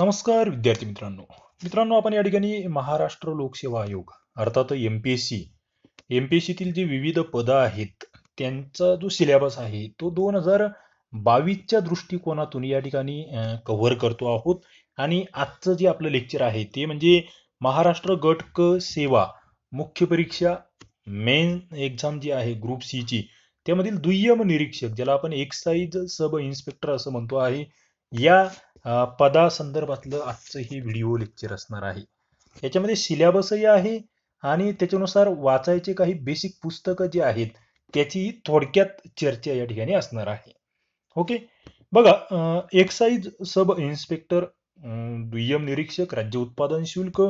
नमस्कार विद्यार्थी मित्रांनो मित्रांनो आपण या ठिकाणी महाराष्ट्र लोकसेवा आयोग अर्थात M P S C M P S सीतील जे विविध पदं आहेत त्यांचा जो सिलेबस आहे तो दोन हजार बावीसच्या दृष्टिकोनातून या ठिकाणी कव्हर करतो आहोत आणि आजचं जे आपलं लेक्चर आहे ते म्हणजे महाराष्ट्र गट क सेवा मुख्य परीक्षा मेन एक्झाम जी आहे ग्रुप सीची त्यामधील दुय्यम निरीक्षक ज्याला आपण एक्साईज सब इन्स्पेक्टर असं म्हणतो आहे या पदा संदर्भातलं आजचं हे व्हिडिओ लेक्चर असणार आहे याच्यामध्ये सिलेबसही आहे आणि त्याच्यानुसार वाचायचे काही बेसिक पुस्तकं जे आहेत त्याची थोडक्यात चर्चा या ठिकाणी असणार आहे ओके बघा एक्साईज सब इन्स्पेक्टर दुय्यम निरीक्षक राज्य उत्पादन शुल्क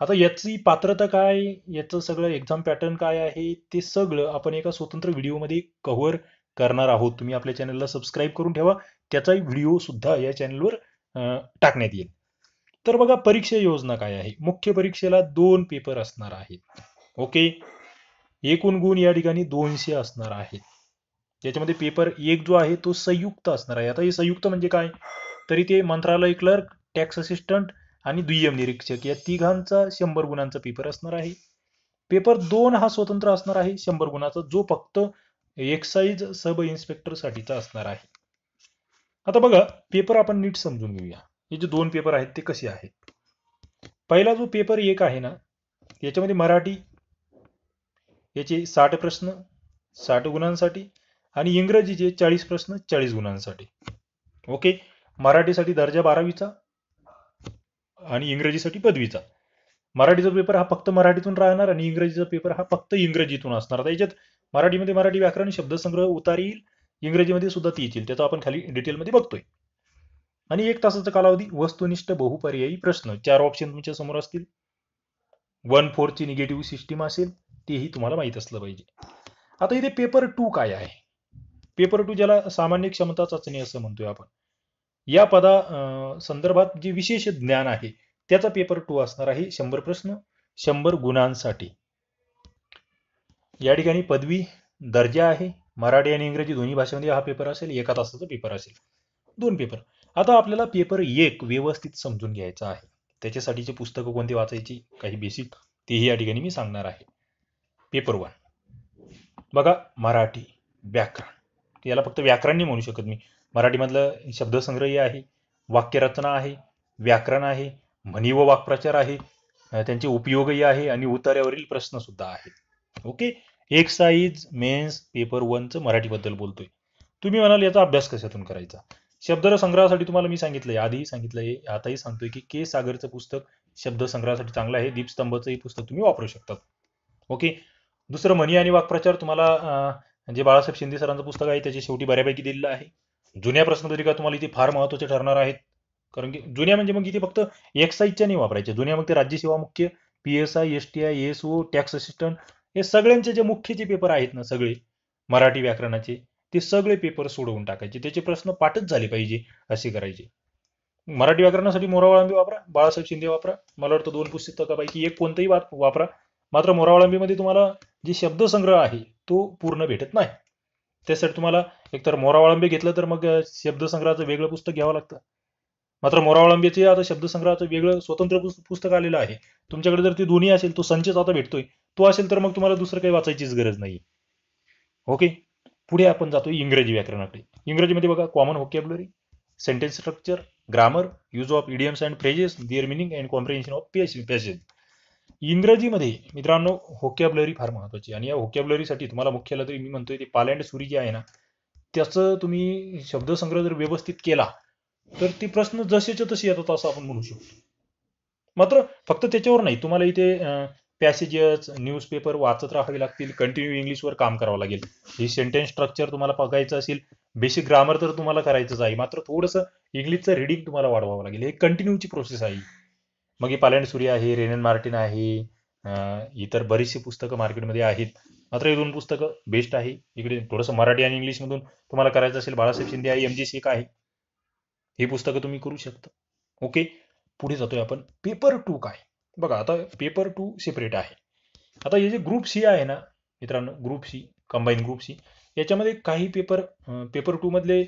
आता याची पात्रता काय याचं सगळं एक्झाम पॅटर्न काय आहे ते सगळं आपण एका स्वतंत्र व्हिडिओमध्ये कव्हर करणार आहोत तुम्ही आपल्या चॅनलला सबस्क्राईब करून ठेवा त्याचाही सुद्धा या चॅनलवर टाकण्यात येईल तर बघा परीक्षा योजना काय आहे मुख्य परीक्षेला दोन पेपर असणार आहेत ओके एकूण गुण या ठिकाणी दोनशे असणार आहेत त्याच्यामध्ये पेपर एक जो आहे तो संयुक्त असणार आहे आता हे संयुक्त म्हणजे काय तरी ते मंत्रालय क्लर्क टॅक्स असिस्टंट आणि दुय्यम निरीक्षक या तिघांचा शंभर गुणांचा पेपर असणार आहे पेपर दोन हा स्वतंत्र असणार आहे शंभर गुणाचा जो फक्त एक्साईज सब साठीचा असणार आहे आता बघा पेपर आपण नीट समजून घेऊया हे जे दोन पेपर आहेत ते कसे आहेत पहिला जो पेपर एक आहे ना याच्यामध्ये मराठी याचे साठ प्रश्न साठ गुणांसाठी आणि इंग्रजीचे चाळीस प्रश्न चाळीस गुणांसाठी ओके मराठीसाठी दर्जा बारावीचा आणि इंग्रजीसाठी पदवीचा मराठीचा पेपर हा फक्त मराठीतून राहणार आणि इंग्रजीचा पेपर हा फक्त इंग्रजीतून असणार आता याच्यात मराठीमध्ये मराठी व्याकरण शब्दसंग्रह उतार येईल इंग्रजीमध्ये सुद्धा ती येतील त्याचा आपण खाली डिटेलमध्ये बघतोय आणि एक तासाचा कालावधी वस्तुनिष्ठ बहुपर्यायी प्रश्न चार ऑप्शन तुमच्या समोर असतील वन ची निगेटिव्ह सिस्टीम असेल तेही तुम्हाला माहीत असलं पाहिजे आता इथे पेपर टू काय आहे पेपर टू ज्याला सामान्य क्षमता चाचणी असं म्हणतोय आपण या पदा संदर्भात जे विशेष ज्ञान आहे त्याचा पेपर टू असणार आहे शंभर प्रश्न शंभर गुणांसाठी या ठिकाणी पदवी दर्जा आहे मराठी आणि इंग्रजी दोन्ही भाषेमध्ये हा पेपर असेल एका तासाचा पेपर असेल दोन पेपर आता आपल्याला पेपर एक व्यवस्थित समजून घ्यायचा आहे त्याच्यासाठीचे पुस्तकं कोणती वाचायची काही बेसिक तेही या ठिकाणी मी सांगणार आहे पेपर वन बघा मराठी व्याकरण याला फक्त व्याकरण नाही म्हणू शकत मी मराठीमधलं शब्दसंग्रही आहे वाक्यरचना आहे व्याकरण आहे म्हणी व वाक्प्रचार आहे त्यांचे उपयोगही आहे आणि उतार्यावरील प्रश्नसुद्धा आहेत ओके एक्साईज मेन्स पेपर वनचं बद्दल बोलतोय तुम्ही म्हणाल याचा अभ्यास कशातून करायचा शब्दसंग्रहासाठी तुम्हाला मी सांगितलंय आधीही सांगितलंय आताही सांगतोय की के सागरचं पुस्तक शब्दसंग्रहासाठी चांगलं आहे दीपस्तंभचंही पुस्तक तुम्ही वापरू शकता ओके दुसरं म्हणी आणि वाक्प्रचार तुम्हाला जे बाळासाहेब शिंदे सरांचं पुस्तक आहे त्याच्या शेवटी बऱ्यापैकी दिलेलं आहे जुन्या प्रश्नपत्रिका तुम्हाला इथे फार महत्वाचे ठरणार आहेत कारण की जुन्या म्हणजे मग इथे फक्त एक्साईजच्या नाही वापरायच्या जुन्या मग ते सेवा मुख्य P S I S T I S O tax assistant हे सगळ्यांचे जे मुख्य जे पेपर आहेत ना सगळे मराठी व्याकरणाचे ते सगळे पेपर सोडवून टाकायचे त्याचे प्रश्न पाठच झाले पाहिजे असे करायचे मराठी व्याकरणासाठी मोरावळांबी वापरा बाळासाहेब शिंदे वापरा मला वाटतं दोन पुस्तकापैकी एक कोणतंही वापरा मात्र मध्ये तुम्हाला जे शब्दसंग्रह आहे तो पूर्ण भेटत नाही त्यासाठी तुम्हाला एकतर मोरावळांबी घेतलं तर मग शब्दसंग्रहाचं वेगळं पुस्तक घ्यावं लागतं मात्र मोरावळांबीचे आता शब्दसंग्रहाचं वेगळं स्वतंत्र पुस्तक आलेलं आहे तुमच्याकडे जर ती दोन्ही असेल तो संचच आता भेटतोय तो असेल तर मग तुम्हाला दुसरं काही वाचायचीच गरज नाही ओके पुढे आपण जातो इंग्रजी व्याकरणाकडे इंग्रजीमध्ये बघा common vocabulary sentence structure grammar use of idioms and phrases their meaning and comprehension of पेस पॅसेज इंग्रजीमध्ये मित्रांनो होकॅबलरी फार महत्वाची आणि या होकॅबलरीसाठी तुम्हाला मुख्याला तरी मी म्हणतोय ते पाल सुरी जी आहे ना त्याचं तुम्ही शब्दसंग्रह जर व्यवस्थित केला तर ते प्रश्न जसेच्या तसे येतात असं आपण म्हणू शकतो मात्र फक्त त्याच्यावर नाही तुम्हाला इथे पॅसेजेस न्यूजपेपर वाचत राहावे लागतील कंटिन्यू इंग्लिशवर काम करावं लागेल हे सेंटेन्स स्ट्रक्चर तुम्हाला बघायचं असेल बेसिक ग्रामर तर तुम्हाला करायचंच आहे मात्र थोडंसं इंग्लिशचं रिडिंग तुम्हाला वाढवावं लागेल हे कंटिन्यूची प्रोसेस आहे मग हे पालन सूर्य आहे रेनन मार्टिन आहे इतर बरीचशी पुस्तकं मार्केटमध्ये आहेत मात्र हे दोन पुस्तकं बेस्ट आहे इकडे थोडंसं मराठी आणि इंग्लिशमधून तुम्हाला करायचं असेल बाळासाहेब शिंदे आहे एम जी शेख आहे ही पुस्तकं तुम्ही करू शकता ओके पुढे जातोय आपण पेपर टू काय बघा आता पेपर टू सेपरेट आहे आता हे जे ग्रुप सी आहे ना मित्रांनो group C combine group C याच्यामध्ये काही पेपर पेपर टू मधले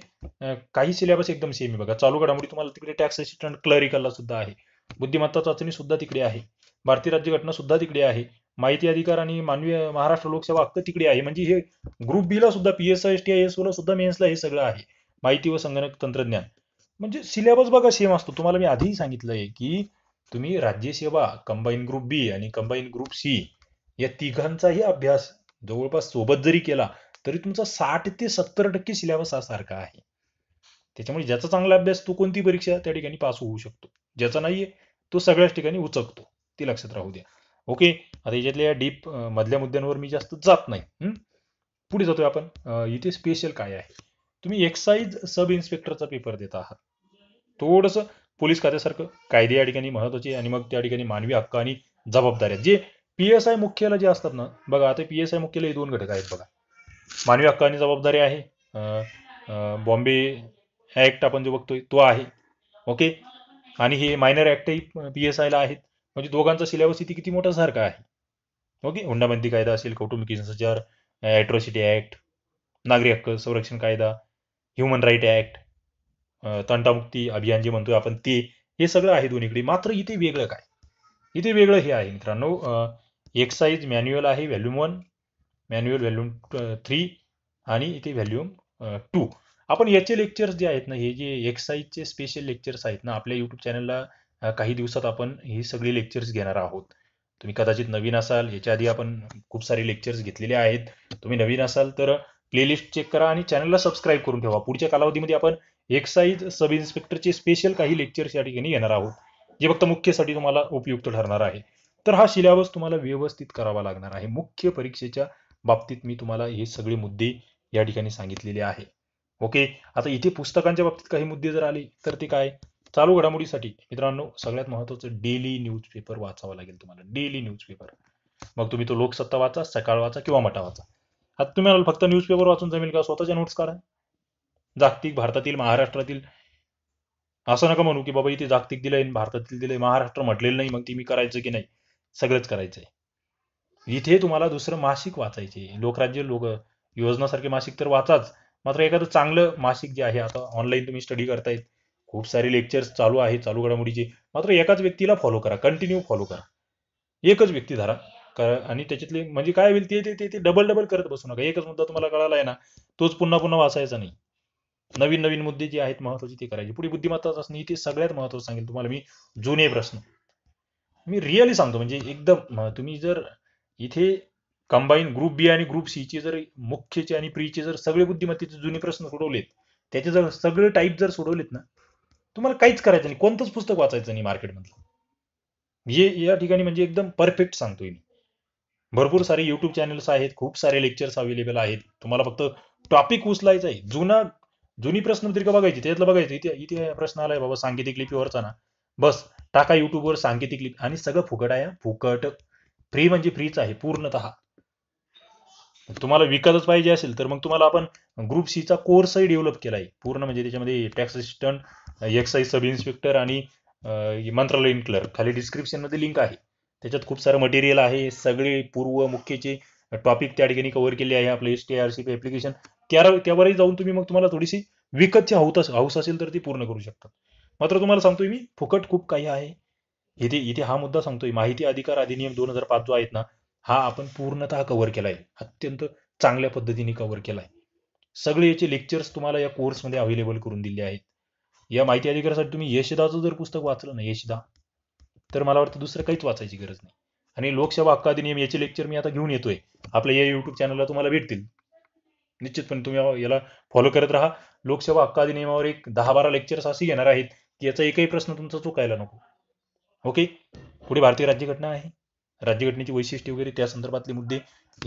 काही सिलेबस एकदम सेम आहे बघा चालू घडामोडी तुम्हाला तिकडे टॅक्स असिस्टंट क्लरिकलला सुद्धा आहे बुद्धिमत्ता चाचणी सुद्धा तिकडे आहे भारतीय राज्यघटना सुद्धा तिकडे आहे माहिती अधिकार आणि मानवी महाराष्ट्र लोकसेवा हक्क तिकडे आहे म्हणजे हे ग्रुप बी ला सुद्धा PSI S T I S ओला सुद्धा मेन्सला हे सगळं आहे माहिती व संगणक तंत्रज्ञान म्हणजे सिलेबस बघा सेम असतो तुम्हाला मी आधीही सांगितलं आहे की तुम्ही राज्यसेवा कंबाईन ग्रुप बी आणि कंबाईन ग्रुप सी या तिघांचाही अभ्यास जवळपास सोबत जरी केला तरी तुमचा साठ ते सत्तर टक्के सिलेबस सारखा आहे त्याच्यामुळे ज्याचा चांगला अभ्यास तो कोणती परीक्षा त्या ठिकाणी पास होऊ शकतो ज्याचा नाहीये तो सगळ्याच ठिकाणी उचकतो ते लक्षात राहू द्या ओके आता याच्यातल्या या डीप मधल्या मुद्द्यांवर मी जास्त जात नाही पुढे जातोय आपण इथे स्पेशल काय आहे तुम्ही एक्साईज सब इन्स्पेक्टरचा पेपर देत आहात थोडस पोलीस खात्यासारखं कायदे या ठिकाणी महत्वाचे आणि मग त्या ठिकाणी मानवी हक्क आणि जबाबदाऱ्या जे पी एस आय मुख्यालय जे असतात ना बघा आता पी एस आय मुख्यालय दोन घटक आहेत बघा मानवी हक्क आणि जबाबदारी आहे बॉम्बे ऍक्ट आपण जो बघतोय तो आहे ओके आणि हे मायनर ऍक्टही पी एस आयला आहेत म्हणजे दोघांचा सिलेबस इथे किती मोठा सारखा आहे ओके हुंडाबंदी कायदा असेल कौटुंबिक हिंसाचार ॲट्रॉसिटी ऍक्ट नागरी हक्क संरक्षण कायदा ह्युमन राईट ऍक्ट तंटामुक्ती अभियान जे म्हणतोय आपण ते हे सगळं आहे दोन्हीकडे मात्र इथे वेगळं काय इथे वेगळं हे आहे मित्रांनो एक्साईज मॅन्युअल आहे volume one manual volume three आणि इथे व्हॅल्यूम टू आपण याचे लेक्चर्स जे आहेत ना हे जे एक्साईजचे स्पेशल लेक्चर्स आहेत ना आपल्या यूट्यूब चॅनलला काही दिवसात आपण हे सगळे लेक्चर्स घेणार आहोत तुम्ही कदाचित नवीन असाल याच्या आधी आपण खूप सारे लेक्चर्स घेतलेले आहेत तुम्ही नवीन असाल तर प्लेलिस्ट चेक करा आणि चॅनलला सबस्क्राईब करून ठेवा पुढच्या कालावधीमध्ये आपण एक्साईज सब इन्स्पेक्टरचे स्पेशल काही लेक्चर्स या ठिकाणी येणार आहोत जे फक्त मुख्यसाठी तुम्हाला उपयुक्त ठरणार आहे तर हा सिलेबस तुम्हाला व्यवस्थित करावा लागणार आहे मुख्य परीक्षेच्या बाबतीत मी तुम्हाला हे सगळे मुद्दे या ठिकाणी सांगितलेले आहे ओके आता इथे पुस्तकांच्या बाबतीत काही मुद्दे जर आले तर ते काय चालू घडामोडीसाठी मित्रांनो सगळ्यात महत्वाचं डेली न्यूजपेपर वाचावा लागेल तुम्हाला डेली न्यूजपेपर मग तुम्ही तो लोकसत्ता वाचा सकाळ वाचा किंवा मटा वाचा आता तुम्हाला फक्त न्यूजपेपर वाचून जमेल का स्वतःच्या नोट्स कारण जागतिक भारतातील महाराष्ट्रातील असं नका म्हणू की बाबा इथे जागतिक दिलंय भारतातील दिलंय महाराष्ट्र म्हटलेलं नाही मग ती मी करायचं की नाही सगळंच करायचंय इथे तुम्हाला दुसरं मासिक वाचायचे लोकराज्य लोक योजनासारखे मासिक तर वाचाच मात्र एखादं चांगलं मासिक जे आहे आता ऑनलाईन तुम्ही स्टडी करतायत खूप सारे लेक्चर्स चालू आहेत चालू घडामोडीचे मात्र एकाच व्यक्तीला फॉलो करा कंटिन्यू फॉलो करा एकच व्यक्ती धरा आणि त्याच्यातले म्हणजे काय होईल ते ते डबल डबल करत बसू नका एकच मुद्दा तुम्हाला कळाला आहे ना तोच पुन्हा पुन्हा वाचायचा नाही नवीन नवीन मुद्दे जे आहेत महत्वाचे ते करायचे पुढे बुद्धिमत्ता चाचणी ते सगळ्यात महत्वाचं सांगेल तुम्हाला मी जुने प्रश्न मी रिअली सांगतो म्हणजे एकदम तुम्ही जर इथे कंबाईन ग्रुप बी आणि ग्रुप सी जर मुख्यचे आणि प्रीचे जर सगळे बुद्धिमत्तेचे जुने प्रश्न सोडवलेत त्याचे जर सगळे टाईप जर सोडवलेत ना तुम्हाला काहीच करायचं नाही कोणतंच पुस्तक वाचायचं नाही मार्केटमधलं हे या ठिकाणी म्हणजे एकदम परफेक्ट सांगतोय मी भरपूर सारे युट्यूब चॅनल्स आहेत खूप सारे लेक्चर्स अवेलेबल आहेत तुम्हाला फक्त टॉपिक उचलायचा आहे जुना जुनी प्रश्नपत्रिका बघायची त्यातलं बघायचं इथे इथे प्रश्न आलाय बाबा सांकेतिक लिपीवरचा ना बस टाका युट्यूबवर सांकेतिक लिपी आणि सगळं फुकट आहे फुकट फ्री म्हणजे फ्रीच आहे पूर्णत तुम्हाला विकतच पाहिजे असेल तर मग तुम्हाला आपण ग्रुप सीचा कोर्सही डेव्हलप केला आहे पूर्ण म्हणजे त्याच्यामध्ये tax assistant excise sub inspector आणि मंत्रालयीन क्लर्क खाली डिस्क्रिप्शन मध्ये लिंक आहे त्याच्यात खूप सारं मटेरियल आहे सगळे पूर्व मुख्यचे टॉपिक त्या ठिकाणी कव्हर केले आहे आपले S T R C application त्यावरही जाऊन तुम्ही मग तुम्हाला थोडीशी विकतची हौत हौस असेल तर ती पूर्ण करू शकता मात्र तुम्हाला सांगतोय मी फुकट खूप काही आहे इथे इथे हा मुद्दा सांगतोय माहिती अधिकार अधिनियम दोन हजार पाच जो आहेत ना हा आपण पूर्णतः कव्हर केला आहे अत्यंत चांगल्या पद्धतीने कव्हर केला आहे सगळे याचे लेक्चर्स तुम्हाला या कोर्समध्ये अवेलेबल करून दिले आहेत या माहिती अधिकारासाठी तुम्ही यशदाचं जर पुस्तक वाचलं ना यशदा तर मला वाटतं दुसरं काहीच वाचायची गरज नाही आणि लोकसेवा हक्क अधिनियम याचे लेक्चर मी आता घेऊन येतोय आपल्या या युट्यूब चॅनलला तुम्हाला भेटतील निश्चितपणे तुम्ही याला फॉलो करत राहा लोकसेवा हक्क अधिनियमावर एक दहा बारा लेक्चर्स असे येणार आहेत की याचा एकही प्रश्न तुमचा चुकायला नको ओके पुढे भारतीय राज्यघटना आहे राज्यघटनेची वैशिष्ट्य वगैरे त्या संदर्भातले मुद्दे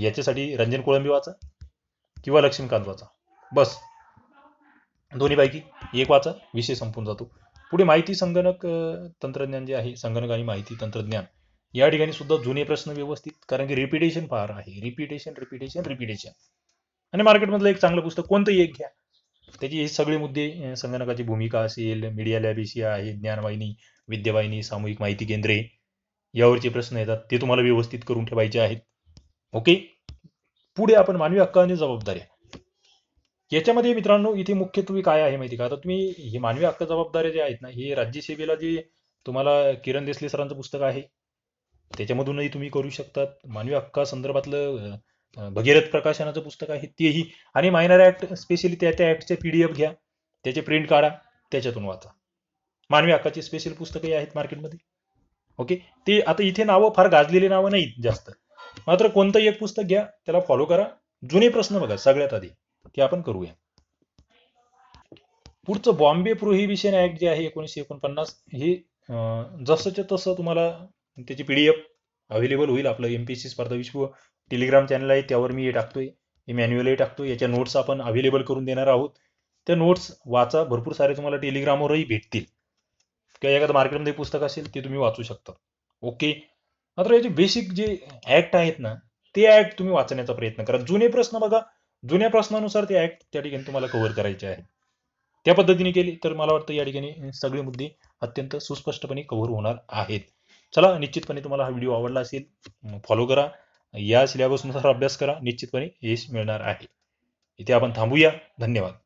याच्यासाठी रंजन कोळंबी वाचा किंवा लक्ष्मीकांत वाचा बस दोन्हीपैकी एक वाचा विषय संपून जातो पुढे माहिती संगणक तंत्रज्ञान जे आहे संगणक आणि माहिती तंत्रज्ञान या ठिकाणी सुद्धा जुने प्रश्न व्यवस्थित कारण की रिपिटेशन फार आहे रिपिटेशन रिपिटेशन रिपिटेशन आणि मार्केटमधलं एक चांगलं पुस्तक कोणतंही एक घ्या त्याची हे सगळे मुद्दे संगणकाची भूमिका असेल मीडिया लॅबिशिया आहे ज्ञानवाहिनी विद्यावाहिनी सामूहिक माहिती केंद्रे यावरचे प्रश्न येतात ते तुम्हाला व्यवस्थित करून ठेवायचे आहेत ओके पुढे आपण मानवी हक्का आणि जबाबदाऱ्या याच्यामध्ये मित्रांनो इथे मुख्यत्वे काय आहे माहिती का आता तुम्ही हे मानवी हक्क जबाबदाऱ्या जे आहेत ना हे राज्यसेवेला जे तुम्हाला किरण देसले सरांचं पुस्तक आहे त्याच्यामधूनही तुम्ही करू शकतात मानवी हक्का संदर्भातलं भगीरथ प्रकाशनाचं पुस्तक आहे तेही आणि मायनर ऍक्ट स्पेशली त्या त्या ऍक्टचे पी डी एफ घ्या त्याचे प्रिंट काढा त्याच्यातून वाचा मानवी हक्काचे स्पेशल पुस्तकही आहेत मार्केटमध्ये ओके ते आता इथे नावं फार गाजलेली नावं नाहीत जास्त मात्र कोणतंही एक पुस्तक घ्या त्याला फॉलो करा जुने प्रश्न बघा सगळ्यात आधी ते आपण करूया पुढचं बॉम्बे प्रोहिबिशन ऍक्ट जे आहे एकोणीसशे एकोणपन्नास हे जसंच्या तसं तुम्हाला त्याची पीडीएफ अवेलेबल होईल आपलं एमपीएससी स्पर्धा विश्व टेलिग्राम चॅनल आहे त्यावर मी हे टाकतोय हे मॅन्युअलही टाकतोय याच्या नोट्स आपण अवेलेबल करून देणार आहोत त्या नोट्स वाचा भरपूर सारे तुम्हाला टेलिग्रामवरही भेटतील किंवा एखादं मार्केटमध्ये पुस्तक असेल ते तुम्ही वाचू शकता ओके मात्र याचे बेसिक जे ऍक्ट आहेत ना ते ऍक्ट तुम्ही वाचण्याचा प्रयत्न करा जुने प्रश्न बघा जुन्या प्रश्नानुसार ते ऍक्ट त्या ठिकाणी तुम्हाला कव्हर करायचे आहे त्या पद्धतीने केली तर मला वाटतं या ठिकाणी सगळे मुद्दे अत्यंत सुस्पष्टपणे कव्हर होणार आहेत चला निश्चितपणे तुम्हाला हा व्हिडिओ आवडला असेल फॉलो करा या सिलेबसनुसार अभ्यास करा निश्चितपणे यश मिळणार आहे इथे आपण थांबूया धन्यवाद